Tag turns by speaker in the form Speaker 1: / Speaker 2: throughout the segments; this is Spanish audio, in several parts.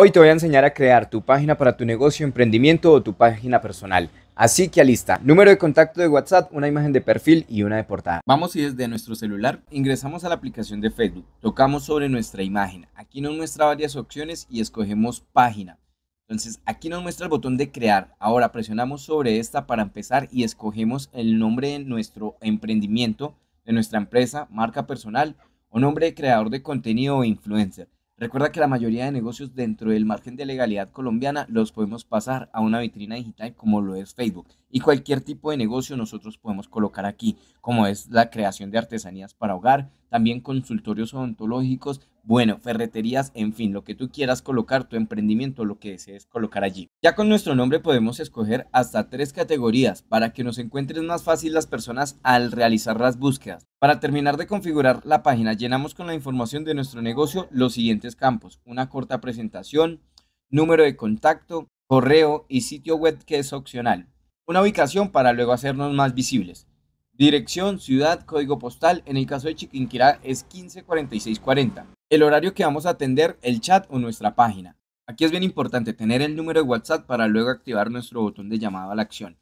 Speaker 1: Hoy te voy a enseñar a crear tu página para tu negocio, emprendimiento o tu página personal. Así que lista, número de contacto de WhatsApp, una imagen de perfil y una de portada. Vamos y desde nuestro celular ingresamos a la aplicación de Facebook, tocamos sobre nuestra imagen, aquí nos muestra varias opciones y escogemos página. Entonces aquí nos muestra el botón de crear, ahora presionamos sobre esta para empezar y escogemos el nombre de nuestro emprendimiento, de nuestra empresa, marca personal o nombre de creador de contenido o influencer. Recuerda que la mayoría de negocios dentro del margen de legalidad colombiana los podemos pasar a una vitrina digital como lo es Facebook. Y cualquier tipo de negocio nosotros podemos colocar aquí, como es la creación de artesanías para hogar, también consultorios odontológicos, bueno, ferreterías, en fin, lo que tú quieras colocar, tu emprendimiento, lo que desees colocar allí. Ya con nuestro nombre podemos escoger hasta tres categorías para que nos encuentren más fácil las personas al realizar las búsquedas. Para terminar de configurar la página, llenamos con la información de nuestro negocio los siguientes campos. Una corta presentación, número de contacto, correo y sitio web que es opcional. Una ubicación para luego hacernos más visibles. Dirección, ciudad, código postal, en el caso de Chiquinquirá es 154640 el horario que vamos a atender, el chat o nuestra página. Aquí es bien importante tener el número de WhatsApp para luego activar nuestro botón de llamada a la acción.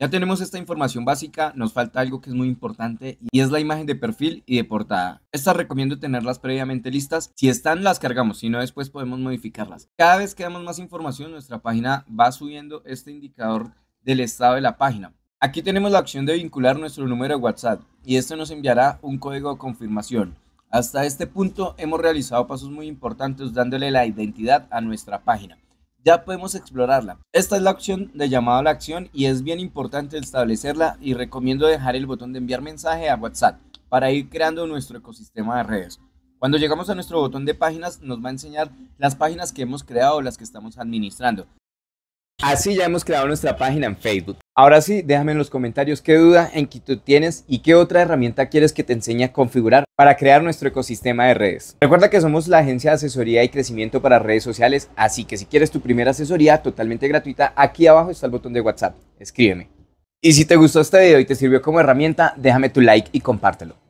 Speaker 1: Ya tenemos esta información básica, nos falta algo que es muy importante y es la imagen de perfil y de portada. Estas recomiendo tenerlas previamente listas. Si están, las cargamos, si no, después podemos modificarlas. Cada vez que damos más información, nuestra página va subiendo este indicador del estado de la página. Aquí tenemos la opción de vincular nuestro número de WhatsApp y esto nos enviará un código de confirmación. Hasta este punto hemos realizado pasos muy importantes dándole la identidad a nuestra página. Ya podemos explorarla. Esta es la opción de llamado a la acción y es bien importante establecerla y recomiendo dejar el botón de enviar mensaje a WhatsApp para ir creando nuestro ecosistema de redes. Cuando llegamos a nuestro botón de páginas nos va a enseñar las páginas que hemos creado o las que estamos administrando. Así ya hemos creado nuestra página en Facebook. Ahora sí, déjame en los comentarios qué duda, en qué tienes y qué otra herramienta quieres que te enseñe a configurar para crear nuestro ecosistema de redes. Recuerda que somos la agencia de asesoría y crecimiento para redes sociales, así que si quieres tu primera asesoría totalmente gratuita, aquí abajo está el botón de WhatsApp. Escríbeme. Y si te gustó este video y te sirvió como herramienta, déjame tu like y compártelo.